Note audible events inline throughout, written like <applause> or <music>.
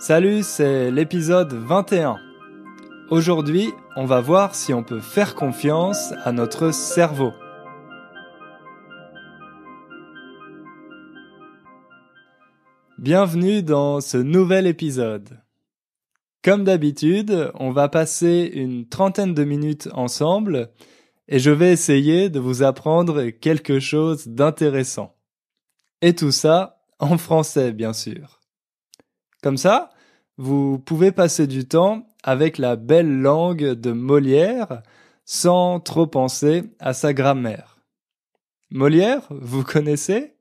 Salut, c'est l'épisode 21. Aujourd'hui, on va voir si on peut faire confiance à notre cerveau. Bienvenue dans ce nouvel épisode. Comme d'habitude, on va passer une trentaine de minutes ensemble et je vais essayer de vous apprendre quelque chose d'intéressant. Et tout ça en français, bien sûr. Comme ça, vous pouvez passer du temps avec la belle langue de Molière sans trop penser à sa grammaire. Molière, vous connaissez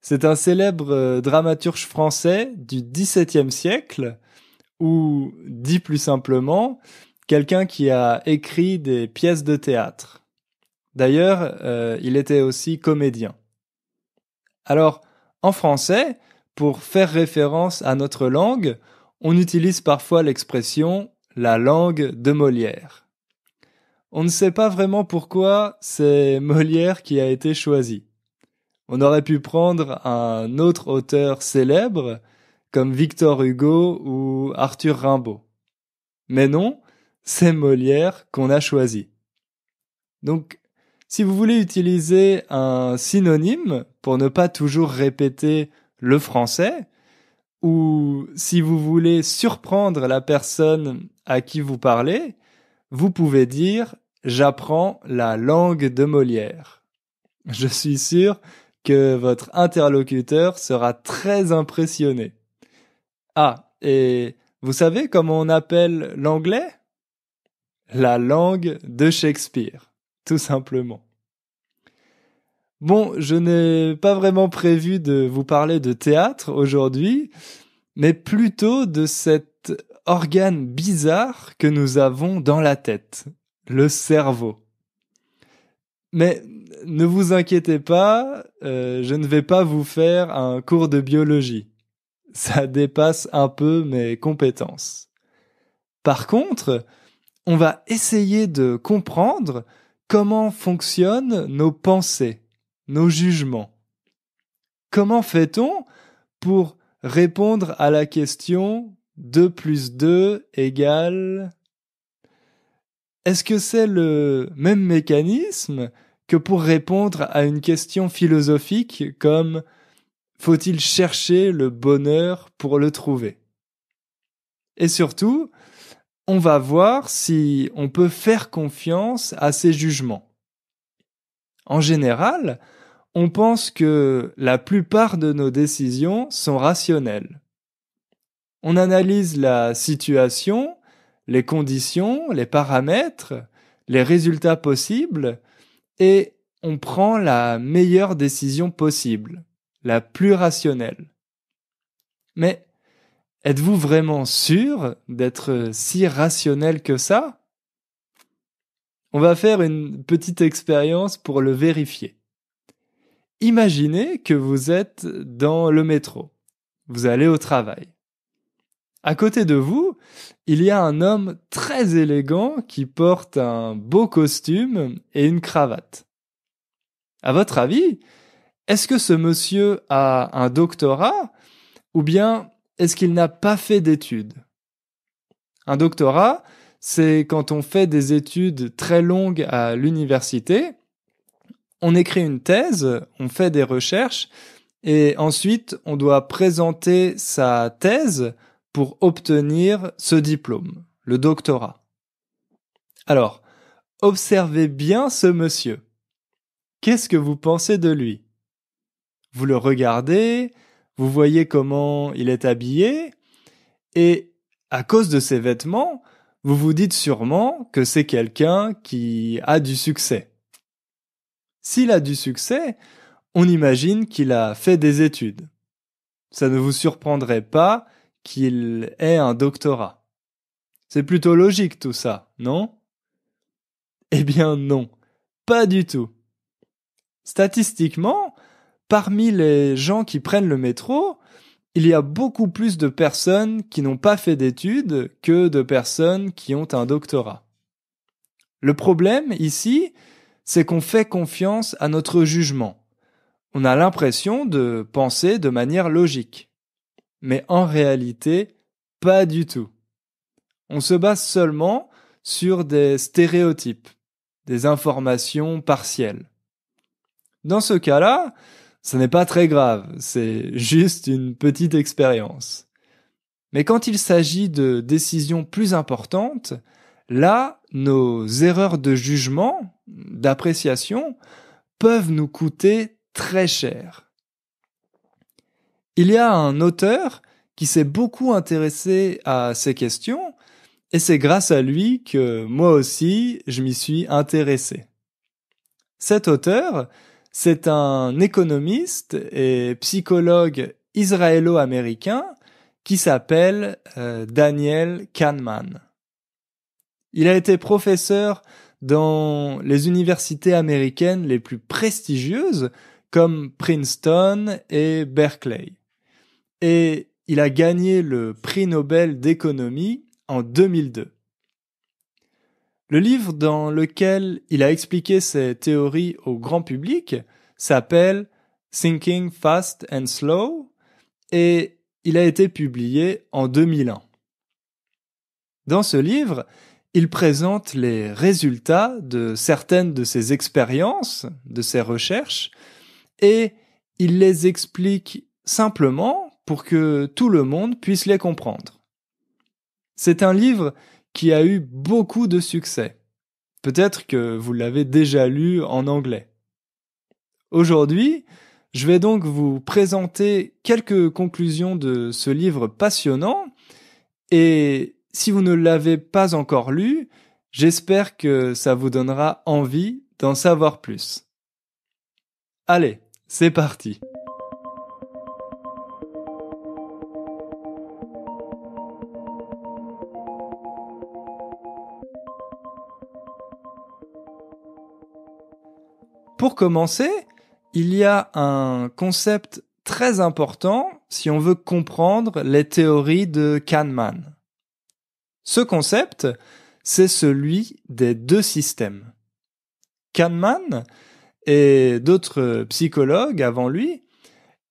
C'est un célèbre euh, dramaturge français du XVIIe siècle, ou, dit plus simplement, quelqu'un qui a écrit des pièces de théâtre. D'ailleurs, euh, il était aussi comédien. Alors, en français, pour faire référence à notre langue, on utilise parfois l'expression la langue de Molière. On ne sait pas vraiment pourquoi c'est Molière qui a été choisi. On aurait pu prendre un autre auteur célèbre comme Victor Hugo ou Arthur Rimbaud. Mais non, c'est Molière qu'on a choisi. Donc, si vous voulez utiliser un synonyme pour ne pas toujours répéter le français, ou si vous voulez surprendre la personne à qui vous parlez, vous pouvez dire J'apprends la langue de Molière. Je suis sûr que votre interlocuteur sera très impressionné. Ah, et vous savez comment on appelle l'anglais La langue de Shakespeare, tout simplement. Bon, je n'ai pas vraiment prévu de vous parler de théâtre aujourd'hui, mais plutôt de cet organe bizarre que nous avons dans la tête, le cerveau. Mais ne vous inquiétez pas, euh, je ne vais pas vous faire un cours de biologie. Ça <laughs> dépasse un peu mes compétences. Par contre, on va essayer de comprendre comment fonctionnent nos pensées nos jugements. Comment fait-on pour répondre à la question 2 plus 2 égale Est-ce que c'est le même mécanisme que pour répondre à une question philosophique comme faut-il chercher le bonheur pour le trouver Et surtout, on va voir si on peut faire confiance à ses jugements. En général, on pense que la plupart de nos décisions sont rationnelles. On analyse la situation, les conditions, les paramètres, les résultats possibles, et on prend la meilleure décision possible, la plus rationnelle. Mais êtes-vous vraiment sûr d'être si rationnel que ça On va faire une petite expérience pour le vérifier. Imaginez que vous êtes dans le métro. Vous allez au travail. À côté de vous, il y a un homme très élégant qui porte un beau costume et une cravate. À votre avis, est-ce que ce monsieur a un doctorat ou bien est-ce qu'il n'a pas fait d'études Un doctorat, c'est quand on fait des études très longues à l'université on écrit une thèse, on fait des recherches, et ensuite on doit présenter sa thèse pour obtenir ce diplôme, le doctorat. Alors, observez bien ce monsieur. Qu'est-ce que vous pensez de lui Vous le regardez, vous voyez comment il est habillé, et à cause de ses vêtements, vous vous dites sûrement que c'est quelqu'un qui a du succès. S'il a du succès, on imagine qu'il a fait des études. Ça ne vous surprendrait pas qu'il ait un doctorat. C'est plutôt logique tout ça, non Eh bien non, pas du tout. Statistiquement, parmi les gens qui prennent le métro, il y a beaucoup plus de personnes qui n'ont pas fait d'études que de personnes qui ont un doctorat. Le problème ici, c'est qu'on fait confiance à notre jugement. On a l'impression de penser de manière logique. Mais en réalité, pas du tout. On se base seulement sur des stéréotypes, des informations partielles. Dans ce cas-là, ce n'est pas très grave, c'est juste une petite expérience. Mais quand il s'agit de décisions plus importantes, Là, nos erreurs de jugement, d'appréciation, peuvent nous coûter très cher. Il y a un auteur qui s'est beaucoup intéressé à ces questions, et c'est grâce à lui que moi aussi je m'y suis intéressé. Cet auteur, c'est un économiste et psychologue israélo-américain qui s'appelle euh, Daniel Kahneman. Il a été professeur dans les universités américaines les plus prestigieuses comme Princeton et Berkeley. Et il a gagné le prix Nobel d'économie en 2002. Le livre dans lequel il a expliqué ses théories au grand public s'appelle Thinking Fast and Slow et il a été publié en 2001. Dans ce livre, il présente les résultats de certaines de ses expériences, de ses recherches, et il les explique simplement pour que tout le monde puisse les comprendre. C'est un livre qui a eu beaucoup de succès. Peut-être que vous l'avez déjà lu en anglais. Aujourd'hui, je vais donc vous présenter quelques conclusions de ce livre passionnant et si vous ne l'avez pas encore lu, j'espère que ça vous donnera envie d'en savoir plus. Allez, c'est parti. Pour commencer, il y a un concept très important si on veut comprendre les théories de Kahneman. Ce concept, c'est celui des deux systèmes. Kahneman et d'autres psychologues avant lui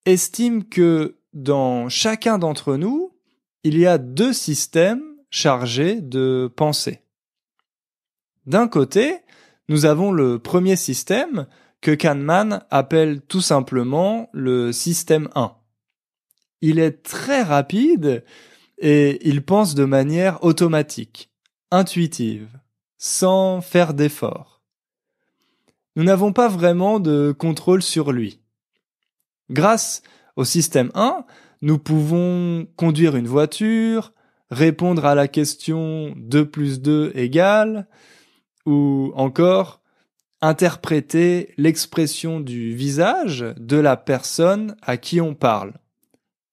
estiment que dans chacun d'entre nous, il y a deux systèmes chargés de pensée. D'un côté, nous avons le premier système que Kahneman appelle tout simplement le système 1. Il est très rapide et il pense de manière automatique, intuitive, sans faire d'effort. Nous n'avons pas vraiment de contrôle sur lui. Grâce au système 1, nous pouvons conduire une voiture, répondre à la question 2 plus 2 égale, ou encore interpréter l'expression du visage de la personne à qui on parle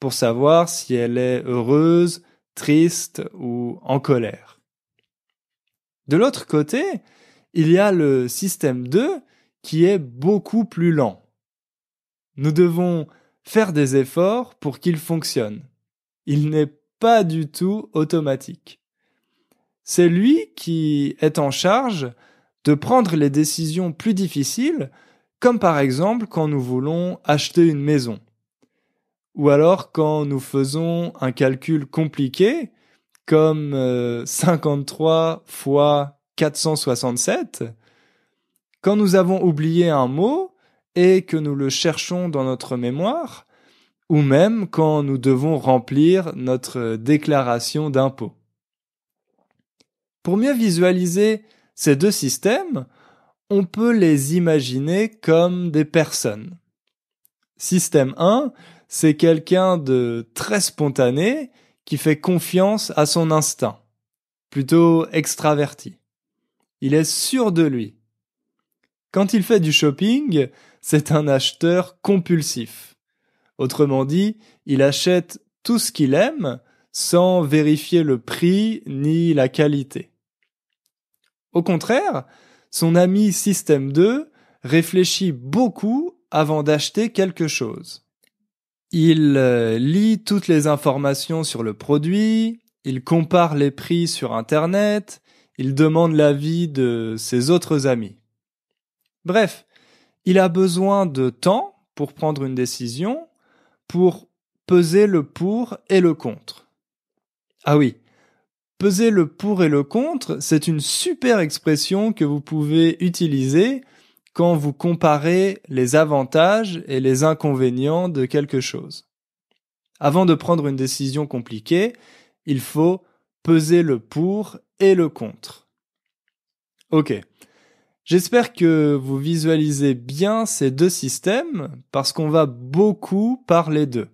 pour savoir si elle est heureuse, triste ou en colère. De l'autre côté, il y a le système 2 qui est beaucoup plus lent. Nous devons faire des efforts pour qu'il fonctionne. Il n'est pas du tout automatique. C'est lui qui est en charge de prendre les décisions plus difficiles, comme par exemple quand nous voulons acheter une maison ou alors quand nous faisons un calcul compliqué comme 53 euh, fois 467, quand nous avons oublié un mot et que nous le cherchons dans notre mémoire, ou même quand nous devons remplir notre déclaration d'impôt. Pour mieux visualiser ces deux systèmes, on peut les imaginer comme des personnes. Système 1, c'est quelqu'un de très spontané qui fait confiance à son instinct, plutôt extraverti. Il est sûr de lui. Quand il fait du shopping, c'est un acheteur compulsif. Autrement dit, il achète tout ce qu'il aime sans vérifier le prix ni la qualité. Au contraire, son ami Système 2 réfléchit beaucoup avant d'acheter quelque chose. Il euh, lit toutes les informations sur le produit, il compare les prix sur Internet, il demande l'avis de ses autres amis. Bref, il a besoin de temps pour prendre une décision, pour peser le pour et le contre. Ah oui, peser le pour et le contre, c'est une super expression que vous pouvez utiliser quand vous comparez les avantages et les inconvénients de quelque chose. Avant de prendre une décision compliquée, il faut peser le pour et le contre. Ok. J'espère que vous visualisez bien ces deux systèmes parce qu'on va beaucoup parler d'eux.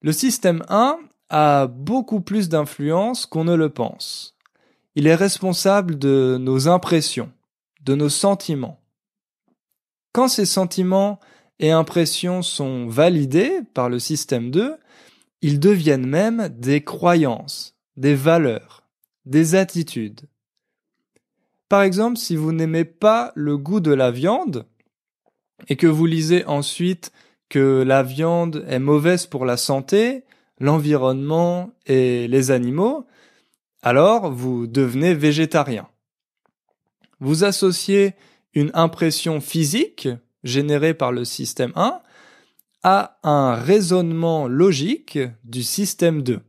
Le système 1 a beaucoup plus d'influence qu'on ne le pense. Il est responsable de nos impressions de nos sentiments. Quand ces sentiments et impressions sont validés par le système 2, ils deviennent même des croyances, des valeurs, des attitudes. Par exemple, si vous n'aimez pas le goût de la viande, et que vous lisez ensuite que la viande est mauvaise pour la santé, l'environnement et les animaux, alors vous devenez végétarien. Vous associez une impression physique générée par le système 1 à un raisonnement logique du système 2.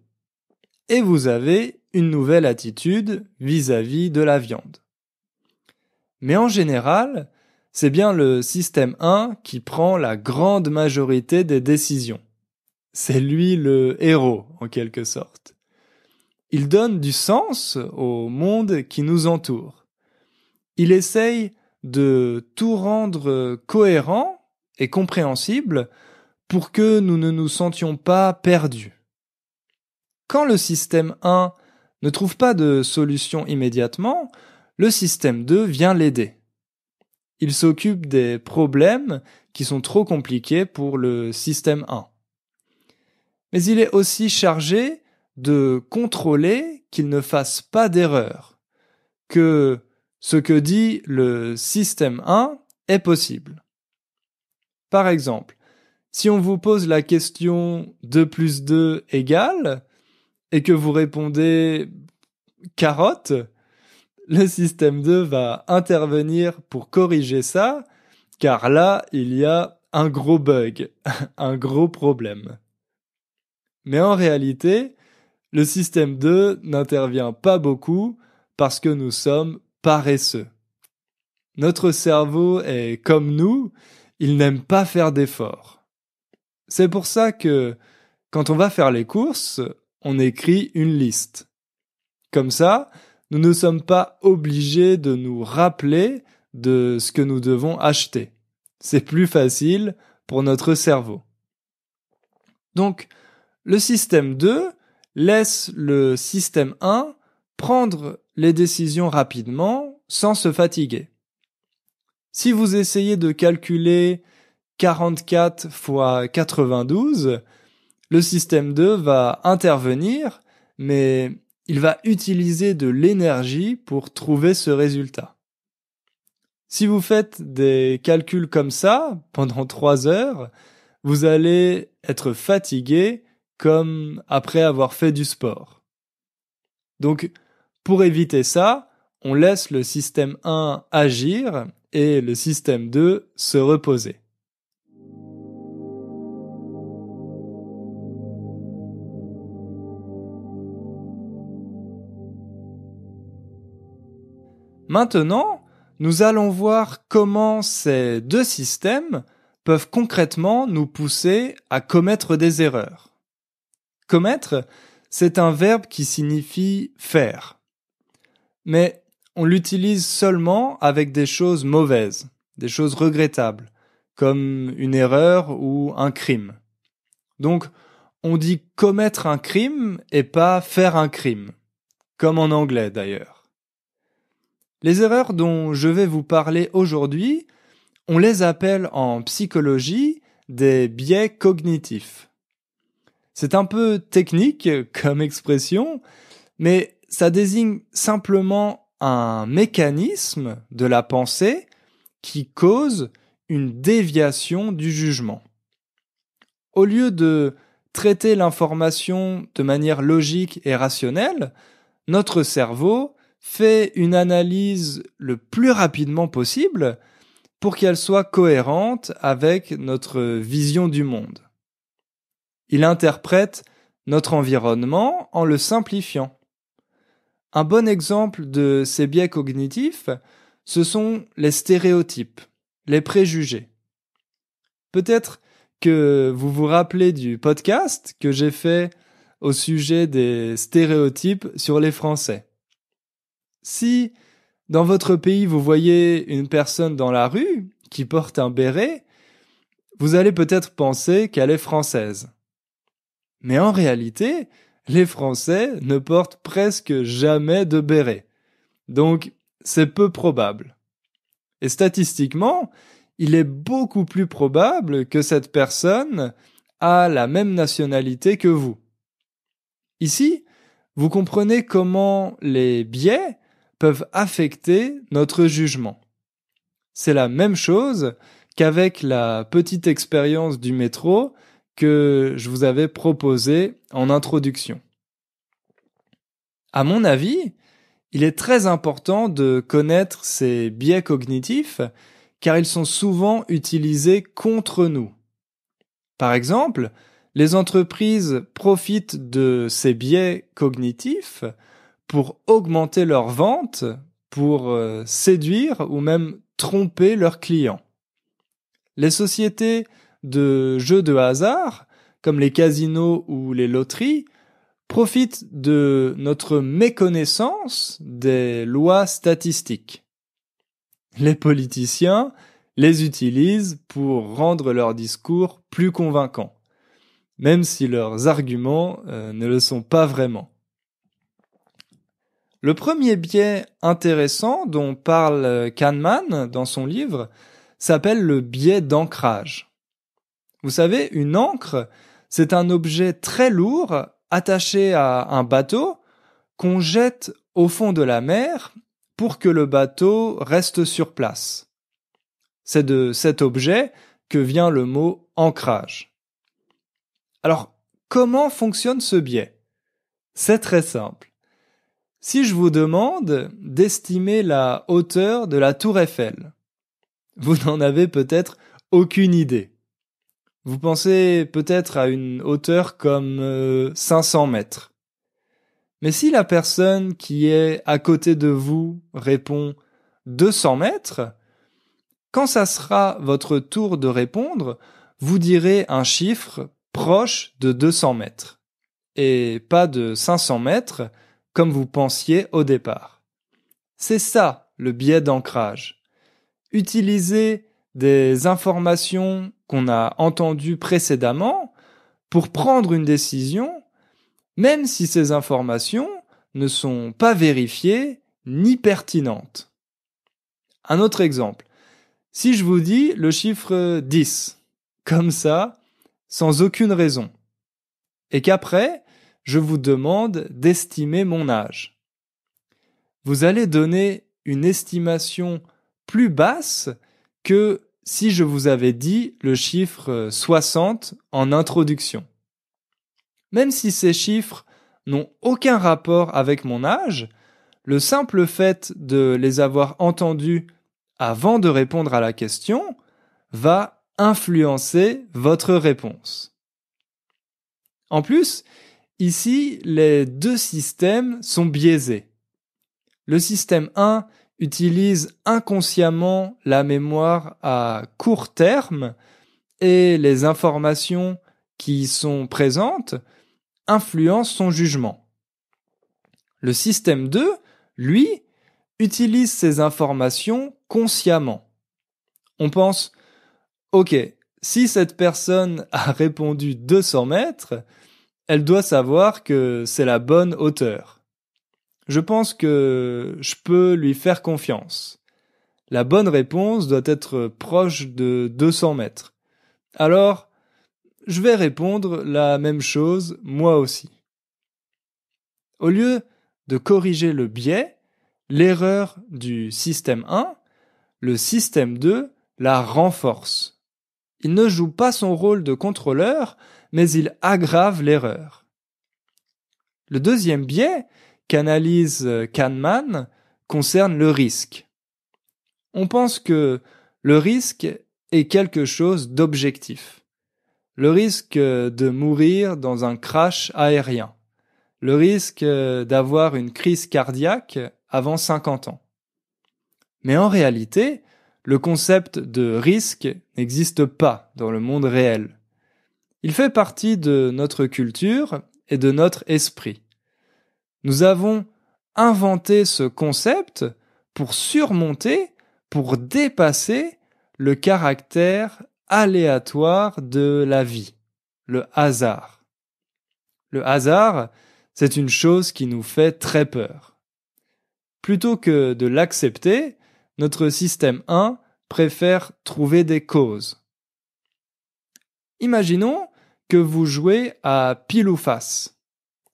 Et vous avez une nouvelle attitude vis-à-vis de la viande. Mais en général, c'est bien le système 1 qui prend la grande majorité des décisions. C'est lui le héros, en quelque sorte. Il donne du sens au monde qui nous entoure il essaye de tout rendre euh, cohérent et compréhensible pour que nous ne nous sentions pas perdus. Quand le système 1 ne trouve pas de solution immédiatement, le système 2 vient l'aider. Il s'occupe des problèmes qui sont trop compliqués pour le système 1. Mais il est aussi chargé de contrôler qu'il ne fasse pas d'erreur, que ce que dit le système 1 est possible. Par exemple, si on vous pose la question 2 plus 2 égale, et que vous répondez carotte, le système 2 va intervenir pour corriger ça, car là, il y a un gros bug, <laughs> un gros problème. Mais en réalité, le système 2 n'intervient pas beaucoup parce que nous sommes paresseux. Notre cerveau est comme nous, il n'aime pas faire d'efforts. C'est pour ça que quand on va faire les courses, on écrit une liste. Comme ça, nous ne sommes pas obligés de nous rappeler de ce que nous devons acheter. C'est plus facile pour notre cerveau. Donc, le système 2 laisse le système 1 prendre les décisions rapidement sans se fatiguer. Si vous essayez de calculer 44 x 92, le système 2 va intervenir, mais il va utiliser de l'énergie pour trouver ce résultat. Si vous faites des calculs comme ça pendant 3 heures, vous allez être fatigué comme après avoir fait du sport. Donc pour éviter ça, on laisse le système 1 agir et le système 2 se reposer. Maintenant, nous allons voir comment ces deux systèmes peuvent concrètement nous pousser à commettre des erreurs. Commettre, c'est un verbe qui signifie faire mais on l'utilise seulement avec des choses mauvaises, des choses regrettables, comme une erreur ou un crime. Donc, on dit commettre un crime et pas faire un crime, comme en anglais d'ailleurs. Les erreurs dont je vais vous parler aujourd'hui, on les appelle en psychologie des biais cognitifs. C'est un peu technique comme expression, mais ça désigne simplement un mécanisme de la pensée qui cause une déviation du jugement. Au lieu de traiter l'information de manière logique et rationnelle, notre cerveau fait une analyse le plus rapidement possible pour qu'elle soit cohérente avec notre vision du monde. Il interprète notre environnement en le simplifiant. Un bon exemple de ces biais cognitifs, ce sont les stéréotypes, les préjugés. Peut-être que vous vous rappelez du podcast que j'ai fait au sujet des stéréotypes sur les Français. Si dans votre pays vous voyez une personne dans la rue qui porte un béret, vous allez peut-être penser qu'elle est française. Mais en réalité, les Français ne portent presque jamais de béret. Donc, c'est peu probable. Et statistiquement, il est beaucoup plus probable que cette personne a la même nationalité que vous. Ici, vous comprenez comment les biais peuvent affecter notre jugement. C'est la même chose qu'avec la petite expérience du métro que je vous avais proposé en introduction. À mon avis, il est très important de connaître ces biais cognitifs car ils sont souvent utilisés contre nous. Par exemple, les entreprises profitent de ces biais cognitifs pour augmenter leurs ventes, pour euh, séduire ou même tromper leurs clients. Les sociétés de jeux de hasard, comme les casinos ou les loteries, profitent de notre méconnaissance des lois statistiques. Les politiciens les utilisent pour rendre leurs discours plus convaincants même si leurs arguments euh, ne le sont pas vraiment. Le premier biais intéressant dont parle Kahneman dans son livre s'appelle le biais d'ancrage. Vous savez, une ancre, c'est un objet très lourd attaché à un bateau qu'on jette au fond de la mer pour que le bateau reste sur place. C'est de cet objet que vient le mot ancrage. Alors, comment fonctionne ce biais C'est très simple. Si je vous demande d'estimer la hauteur de la tour Eiffel, vous n'en avez peut-être aucune idée. Vous pensez peut-être à une hauteur comme 500 euh, mètres. Mais si la personne qui est à côté de vous répond 200 mètres, quand ça sera votre tour de répondre, vous direz un chiffre proche de 200 mètres et pas de 500 mètres comme vous pensiez au départ. C'est ça le biais d'ancrage. Utilisez des informations qu'on a entendues précédemment pour prendre une décision, même si ces informations ne sont pas vérifiées ni pertinentes. Un autre exemple. Si je vous dis le chiffre 10, comme ça, sans aucune raison, et qu'après, je vous demande d'estimer mon âge, vous allez donner une estimation plus basse que si je vous avais dit le chiffre 60 euh, en introduction. Même si ces chiffres n'ont aucun rapport avec mon âge, le simple fait de les avoir entendus avant de répondre à la question va influencer votre réponse. En plus, ici, les deux systèmes sont biaisés. Le système 1 utilise inconsciemment la mémoire à court terme et les informations qui y sont présentes influencent son jugement. Le système 2, lui, utilise ces informations consciemment. On pense, OK, si cette personne a répondu 200 mètres, elle doit savoir que c'est la bonne hauteur je pense que je peux lui faire confiance. La bonne réponse doit être proche de 200 mètres. Alors, je vais répondre la même chose moi aussi. Au lieu de corriger le biais, l'erreur du système 1, le système 2 la renforce. Il ne joue pas son rôle de contrôleur, mais il aggrave l'erreur. Le deuxième biais, qu'analyse euh, Kahneman concerne le risque. On pense que le risque est quelque chose d'objectif. Le risque euh, de mourir dans un crash aérien. Le risque euh, d'avoir une crise cardiaque avant 50 ans. Mais en réalité, le concept de risque n'existe pas dans le monde réel. Il fait partie de notre culture et de notre esprit. Nous avons inventé ce concept pour surmonter, pour dépasser le caractère aléatoire de la vie, le hasard. Le hasard, c'est une chose qui nous fait très peur. Plutôt que de l'accepter, notre système 1 préfère trouver des causes. Imaginons que vous jouez à pile ou face.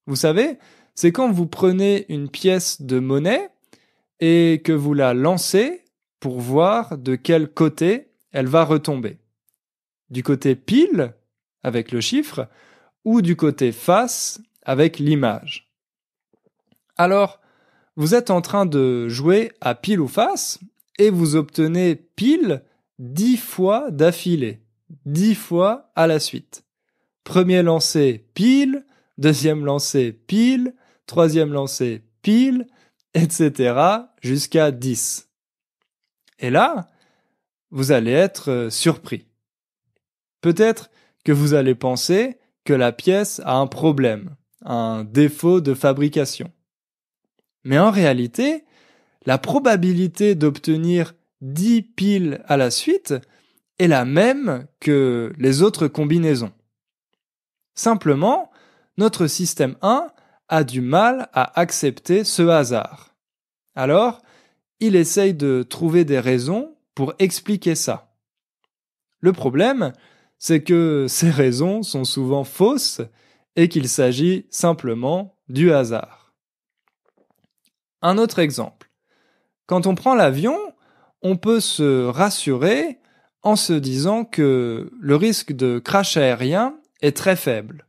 Vous savez, c'est quand vous prenez une pièce de monnaie et que vous la lancez pour voir de quel côté elle va retomber. Du côté pile, avec le chiffre, ou du côté face, avec l'image. Alors, vous êtes en train de jouer à pile ou face, et vous obtenez pile dix fois d'affilée, Dix fois à la suite. Premier lancer pile, deuxième lancer pile, troisième lancé pile, etc. jusqu'à 10. Et là, vous allez être euh, surpris. Peut-être que vous allez penser que la pièce a un problème, un défaut de fabrication. Mais en réalité, la probabilité d'obtenir 10 piles à la suite est la même que les autres combinaisons. Simplement, notre système 1 a du mal à accepter ce hasard. Alors, il essaye de trouver des raisons pour expliquer ça. Le problème, c'est que <laughs> ces raisons sont souvent fausses et qu'il s'agit simplement du hasard. Un autre exemple. Quand on prend l'avion, on peut se rassurer en se disant que le risque de crash aérien est très faible.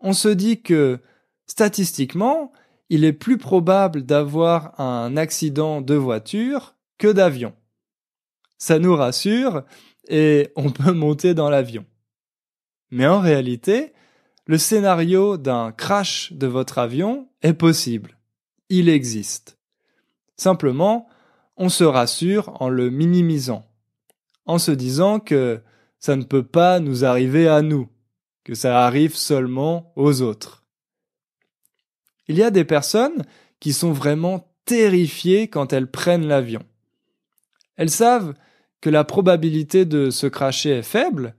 On se dit que statistiquement, il est plus probable d'avoir un accident de voiture que d'avion. Ça nous rassure et on peut <laughs> monter dans l'avion. Mais en réalité, le scénario d'un crash de votre avion est possible. Il existe. Simplement, on se rassure en le minimisant, en se disant que ça ne peut pas nous arriver à nous, que ça arrive seulement aux autres. Il y a des personnes qui sont vraiment terrifiées quand elles prennent l'avion. Elles savent que la probabilité de se cracher est faible,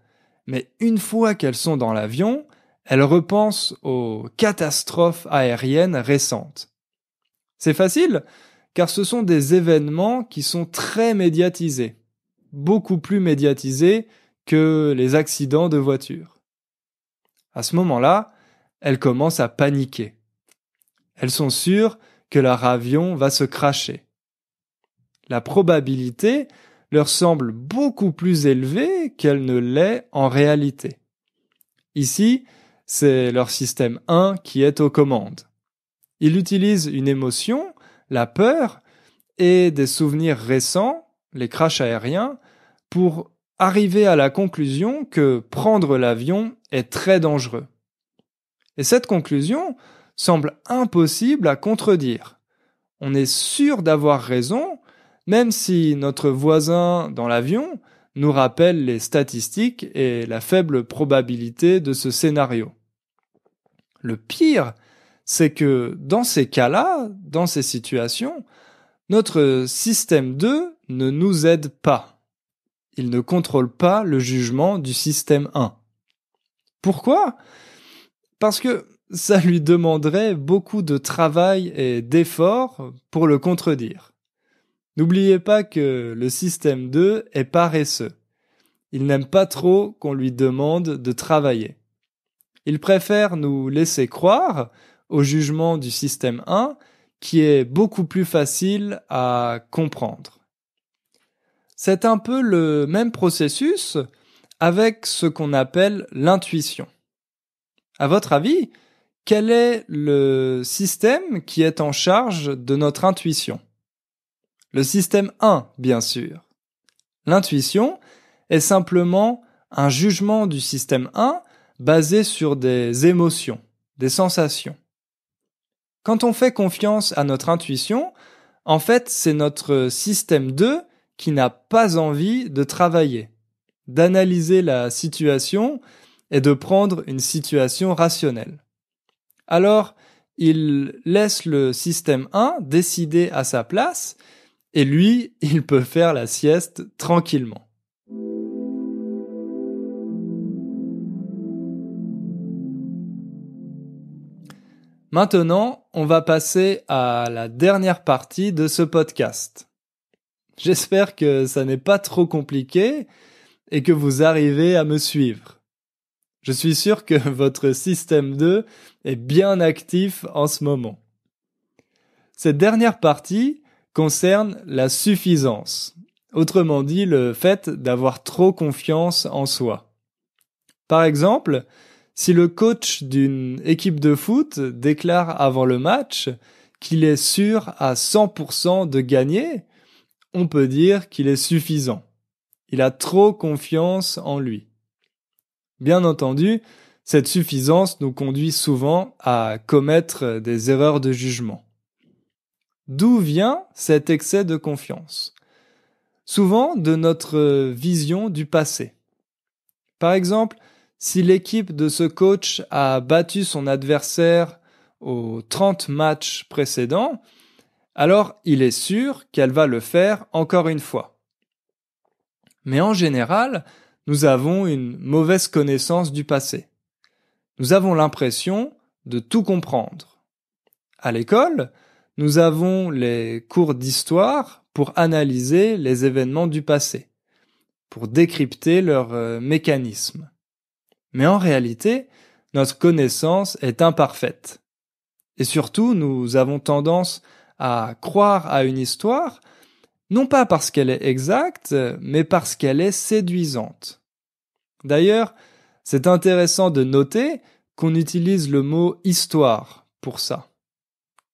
mais une fois qu'elles sont dans l'avion, elles repensent aux catastrophes aériennes récentes. C'est facile, car ce sont des événements qui sont très médiatisés, beaucoup plus médiatisés que les accidents de voiture. À ce moment-là, elles commencent à paniquer. Elles sont sûres que leur avion va se cracher. La probabilité leur semble beaucoup plus élevée qu'elle ne l'est en réalité. Ici, c'est leur système 1 qui est aux commandes. Ils utilisent une émotion, la peur, et des souvenirs récents, les crashs aériens, pour arriver à la conclusion que prendre l'avion est très dangereux. Et cette conclusion, semble impossible à contredire. On est sûr d'avoir raison, même si notre voisin dans l'avion nous rappelle les statistiques et la faible probabilité de ce scénario. Le pire, c'est que dans ces cas-là, dans ces situations, notre système 2 ne nous aide pas. Il ne contrôle pas le jugement du système 1. Pourquoi Parce que ça lui demanderait beaucoup de travail et d'efforts pour le contredire. N'oubliez pas que le système 2 est paresseux. Il n'aime pas trop qu'on lui demande de travailler. Il préfère nous laisser croire au jugement du système 1 qui est beaucoup plus facile à comprendre. C'est un peu le même processus avec ce qu'on appelle l'intuition. À votre avis, quel est le système qui est en charge de notre intuition Le système 1, bien sûr. L'intuition est simplement un jugement du système 1 basé sur des émotions, des sensations. Quand on fait confiance à notre intuition, en fait, c'est notre système 2 qui n'a pas envie de travailler, d'analyser la situation et de prendre une situation rationnelle. Alors, il laisse le système 1 décider à sa place et lui, <laughs> il peut faire la sieste tranquillement. Maintenant, on va passer à la dernière partie de ce podcast. J'espère que ça n'est pas trop compliqué et que vous arrivez à me suivre. Je suis sûr que <laughs> votre système 2 est bien actif en ce moment. Cette dernière partie concerne la suffisance, autrement dit le fait d'avoir trop confiance en soi. Par exemple, si le coach d'une équipe de foot déclare avant le match qu'il est sûr à 100% de gagner, on peut dire qu'il est suffisant. Il a trop confiance en lui. Bien entendu, cette suffisance nous conduit souvent à commettre des erreurs de jugement. D'où vient cet excès de confiance Souvent de notre vision du passé. Par exemple, si l'équipe de ce coach a battu son adversaire aux 30 matchs précédents, alors il est sûr qu'elle va le faire encore une fois. Mais en général, nous avons une mauvaise connaissance du passé. Nous avons l'impression de tout comprendre. À l'école, nous avons les cours d'histoire pour analyser les événements du passé, pour décrypter leurs euh, mécanismes. Mais en réalité, notre connaissance est imparfaite. Et surtout, nous avons tendance à croire à une histoire non pas parce qu'elle est exacte, mais parce qu'elle est séduisante. D'ailleurs, c'est intéressant de noter qu'on utilise le mot histoire pour ça.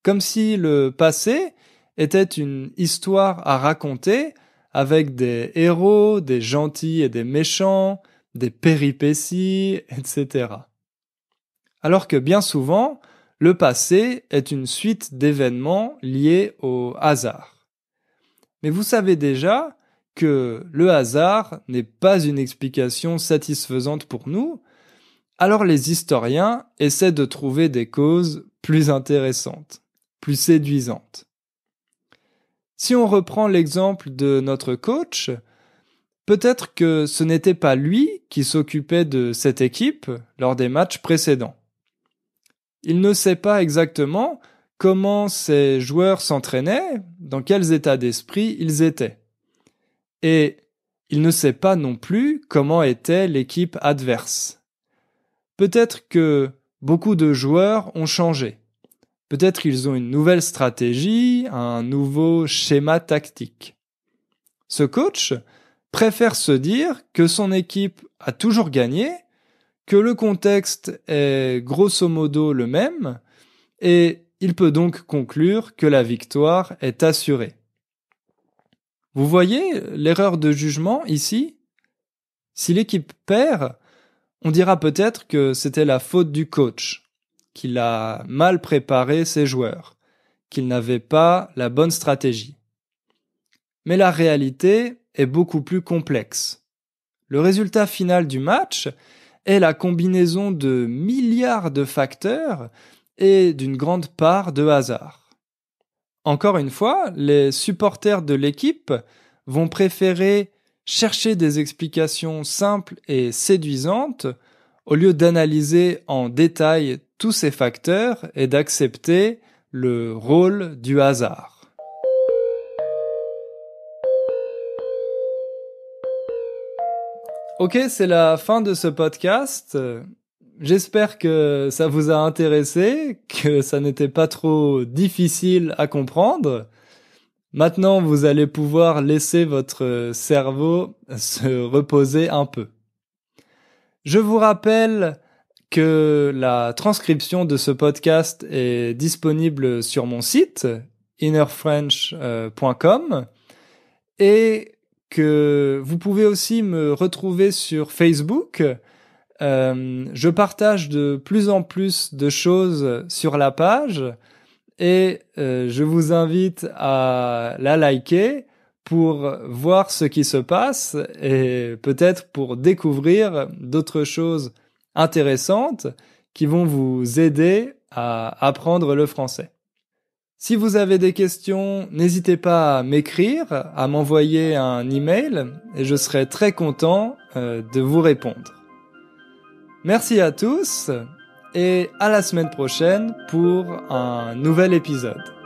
Comme si le passé était une histoire à raconter avec des héros, des gentils et des méchants, des péripéties, etc. Alors que bien souvent, le passé est une suite d'événements liés au hasard. Mais vous savez déjà que le hasard n'est pas une explication satisfaisante pour nous, alors les historiens essaient de trouver des causes plus intéressantes, plus séduisantes. Si on reprend l'exemple de notre coach, peut-être que ce n'était pas lui qui s'occupait de cette équipe lors des matchs précédents. Il ne sait pas exactement comment ces joueurs s'entraînaient, dans quels états d'esprit ils étaient. Et il ne sait pas non plus comment était l'équipe adverse. Peut-être que beaucoup de joueurs ont changé. Peut-être qu'ils ont une nouvelle stratégie, un nouveau schéma tactique. Ce coach préfère se dire que son équipe a toujours gagné, que le contexte est grosso modo le même, et il peut donc conclure que la victoire est assurée. Vous voyez l'erreur de jugement ici Si l'équipe perd, on dira peut-être que c'était la faute du coach, qu'il a mal préparé ses joueurs, qu'il n'avait pas la bonne stratégie. Mais la réalité est beaucoup plus complexe. Le résultat final du match est la combinaison de milliards de facteurs et d'une grande part de hasard. Encore une fois, les supporters de l'équipe vont préférer chercher des explications simples et séduisantes au lieu d'analyser en détail tous ces facteurs et d'accepter le rôle du hasard. Ok, c'est la fin de ce podcast. J'espère que ça vous a intéressé, que ça n'était pas trop difficile à comprendre. Maintenant, vous allez pouvoir laisser votre cerveau se reposer un peu. Je vous rappelle que la transcription de ce podcast est disponible sur mon site innerfrench.com et que vous pouvez aussi me retrouver sur Facebook euh, je partage de plus en plus de choses sur la page et euh, je vous invite à la liker pour voir ce qui se passe et peut-être pour découvrir d'autres choses intéressantes qui vont vous aider à apprendre le français. Si vous avez des questions, n'hésitez pas à m'écrire, à m'envoyer un email et je serai très content euh, de vous répondre. Merci à tous et à la semaine prochaine pour un nouvel épisode.